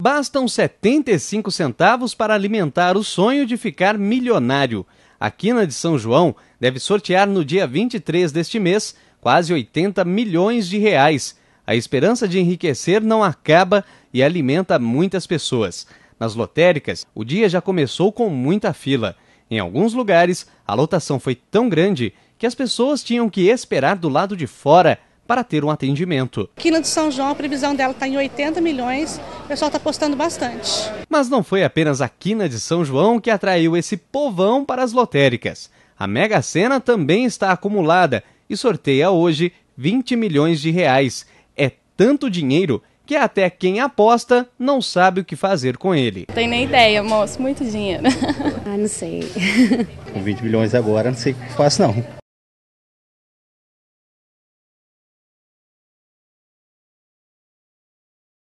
Bastam 75 centavos para alimentar o sonho de ficar milionário. A Quina de São João deve sortear no dia 23 deste mês quase 80 milhões de reais. A esperança de enriquecer não acaba e alimenta muitas pessoas. Nas lotéricas, o dia já começou com muita fila. Em alguns lugares, a lotação foi tão grande que as pessoas tinham que esperar do lado de fora para ter um atendimento. Aqui no de São João, a previsão dela está em 80 milhões, o pessoal está apostando bastante. Mas não foi apenas a quina de São João que atraiu esse povão para as lotéricas. A Mega Sena também está acumulada e sorteia hoje 20 milhões de reais. É tanto dinheiro que até quem aposta não sabe o que fazer com ele. Não tem nem ideia, moço, muito dinheiro. ah, não sei. com 20 milhões agora, não sei o que faço não.